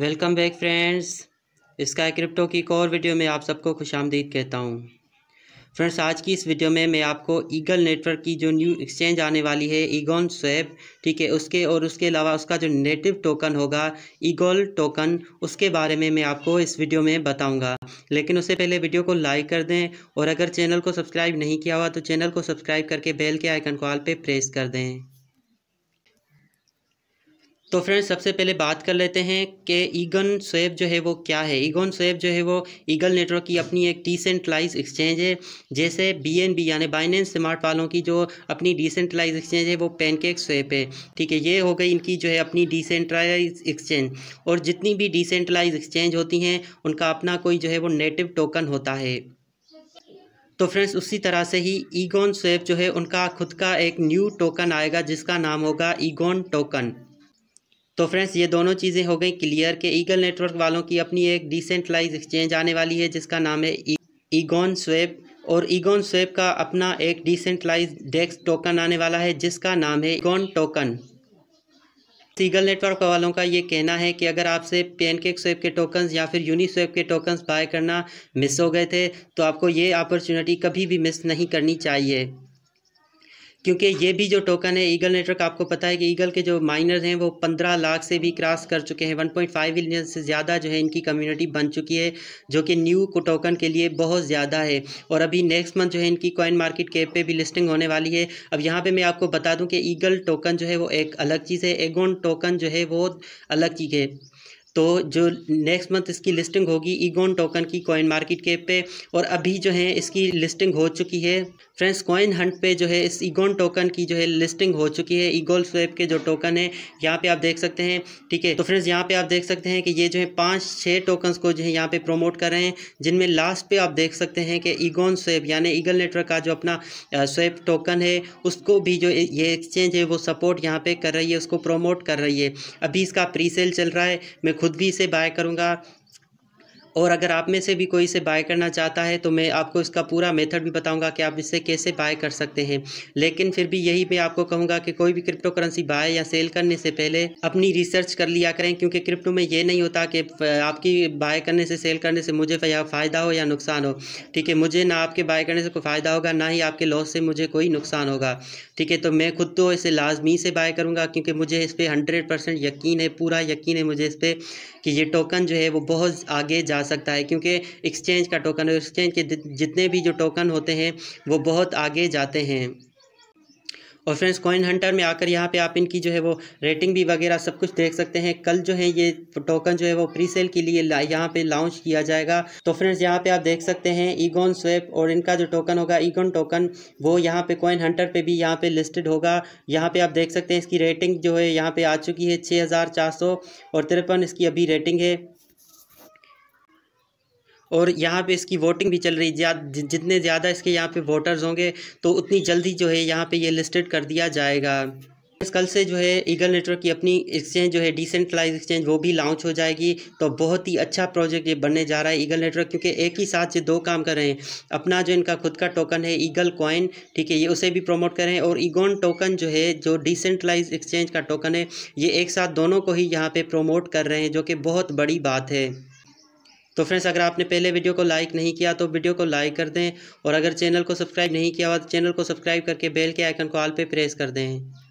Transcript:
welcome back friends इसका crypto की एक और वीडियो में आप सबको खुश आमदीद कहता हूँ फ्रेंड्स आज की इस वीडियो में मैं आपको ईगल नेटवर्क की जो न्यू एक्सचेंज आने वाली है ईगॉन स्वैप ठीक है उसके और उसके अलावा उसका जो नेटिव टोकन होगा ईगोल टोकन उसके बारे में मैं आपको इस वीडियो में बताऊंगा लेकिन उससे पहले वीडियो को लाइक कर दें और अगर चैनल को सब्सक्राइब नहीं किया हुआ तो चैनल को सब्सक्राइब करके बेल के आइकन को आल पर प्रेस कर दें तो फ्रेंड्स सबसे पहले बात कर लेते हैं कि ईगन स्वेब जो है वो क्या है ईगन स्वेब जो है वो ईगल नेटवर्क की अपनी एक डिसेंटलाइज एक्सचेंज है जैसे बीएनबी यानी बाइनेंस स्मार्ट वालों की जो अपनी डिसेंटलाइज एक्सचेंज है वो पेनकेक स्वेब है ठीक है ये हो गई इनकी जो है अपनी डिसेंटलाइज एक्सचेंज और जितनी भी डिसेंटलाइज एक्सचेंज होती हैं उनका अपना कोई जो है वो नेटिव टोकन होता है तो फ्रेंड्स उसी तरह से ही ईगोन स्वेब जो है उनका खुद का एक न्यू टोकन आएगा जिसका नाम होगा ईगोन टोकन तो फ्रेंड्स ये दोनों चीज़ें हो गई क्लियर कि ईगल नेटवर्क वालों की अपनी एक डिसेंट्रलाइज एक्सचेंज आने वाली है जिसका नाम है ईगोन e- स्वेप और ईगोन स्वेप का अपना एक डिसेंट्रलाइज डेक्स टोकन आने वाला है जिसका नाम है ईगोन टोकन सीगल नेटवर्क वालों का ये कहना है कि अगर आपसे पेनकेक स्वेप के टोकन्स या फिर यूनी स्वेप के टोकन्स बाय करना मिस हो गए थे तो आपको ये अपॉर्चुनिटी कभी भी मिस नहीं करनी चाहिए क्योंकि ये भी जो टोकन है ईगल नेटवर्क आपको पता है कि ईगल के जो माइनर हैं वो पंद्रह लाख से भी क्रॉस कर चुके हैं वन पॉइंट फाइव मिलियन से ज़्यादा जो है इनकी कम्युनिटी बन चुकी है जो कि न्यू को टोकन के लिए बहुत ज़्यादा है और अभी नेक्स्ट मंथ जो है इनकी कॉइन मार्केट कैप पे भी लिस्टिंग होने वाली है अब यहाँ पर मैं आपको बता दूँ कि ईगल टोकन जो है वो एक अलग चीज़ है एगोन टोकन जो है वो अलग चीज़ है तो जो नेक्स्ट मंथ इसकी लिस्टिंग होगी ईगोन टोकन की कॉइन मार्केट के पे और अभी जो है इसकी लिस्टिंग हो चुकी है फ्रेंड्स कॉइन हंट पे जो है इस ईगोन टोकन की जो है लिस्टिंग हो चुकी है ईगोल स्वेप के जो टोकन है यहाँ पे आप देख सकते हैं ठीक है तो फ्रेंड्स यहाँ पे आप देख सकते हैं कि ये जो है पाँच छः टोकन्स को जो है यहाँ पे प्रोमोट कर रहे हैं जिनमें लास्ट पे आप देख सकते हैं कि ईगोन स्वेप यानी ईगल नेटवर्क का जो अपना स्वेप टोकन है उसको भी जो ये एक्सचेंज है वो सपोर्ट यहाँ पे कर रही है उसको प्रोमोट कर रही है अभी इसका प्री सेल चल रहा है मैं खुद भी इसे बाय करूँगा और अगर आप में से भी कोई इसे बाय करना चाहता है तो मैं आपको इसका पूरा मेथड भी बताऊंगा कि आप इससे कैसे बाय कर सकते हैं लेकिन फिर भी यही मैं आपको कहूंगा कि कोई भी क्रिप्टो करेंसी बाय या सेल करने से पहले अपनी रिसर्च कर लिया करें क्योंकि क्रिप्टो में ये नहीं होता कि आपकी बाय करने से सेल करने से मुझे फ़ायदा हो या नुकसान हो ठीक है मुझे ना आपके बाय करने से कोई फ़ायदा होगा ना ही आपके लॉस से मुझे कोई नुकसान होगा ठीक है तो मैं खुद तो इसे लाजमी से बाय करूँगा क्योंकि मुझे इस पर हंड्रेड परसेंट यकीन है पूरा यकीन है मुझे इस पर कि ये टोकन जो है वो बहुत आगे जा सकता है क्योंकि एक्सचेंज का टोकन एक्सचेंज के जितने भी जो टोकन होते हैं वो बहुत आगे जाते हैं और फ्रेंड्स कॉइन हंटर में आकर यहाँ पे आप इनकी जो है वो रेटिंग भी वगैरह सब कुछ देख सकते हैं कल जो है ये टोकन जो है वो प्री सेल के लिए यहाँ पे लॉन्च किया जाएगा तो फ्रेंड्स यहाँ पे आप देख सकते हैं ईगोन स्वेप और इनका जो टोकन होगा ईगोन टोकन वो यहाँ पे कॉइन हंटर पे भी यहाँ पे लिस्टेड होगा यहाँ पे आप देख सकते हैं इसकी रेटिंग जो है यहाँ पे आ चुकी है छः और तिरपन इसकी अभी रेटिंग है और यहाँ पे इसकी वोटिंग भी चल रही है जितने ज़्यादा इसके यहाँ पे वोटर्स होंगे तो उतनी जल्दी जो है यहाँ पे ये लिस्टेड कर दिया जाएगा कल से जो है ईगल नेटवर्क की अपनी एक्सचेंज जो है डिसेंट्रलाइज एक्सचेंज वो भी लॉन्च हो जाएगी तो बहुत ही अच्छा प्रोजेक्ट ये बनने जा रहा है ईगल नेटवर्क क्योंकि एक ही साथ से दो काम कर रहे हैं अपना जो इनका खुद का टोकन है ईगल कॉइन ठीक है ये उसे भी प्रमोट कर रहे हैं और ईगोन टोकन जो है जो डिसेंट्रलाइज एक्सचेंज का टोकन है ये एक साथ दोनों को ही यहाँ पर प्रोमोट कर रहे हैं जो कि बहुत बड़ी बात है तो फ्रेंड्स अगर आपने पहले वीडियो को लाइक नहीं किया तो वीडियो को लाइक कर दें और अगर चैनल को सब्सक्राइब नहीं किया हुआ तो चैनल को सब्सक्राइब करके बेल के आइकन को आल पे प्रेस कर दें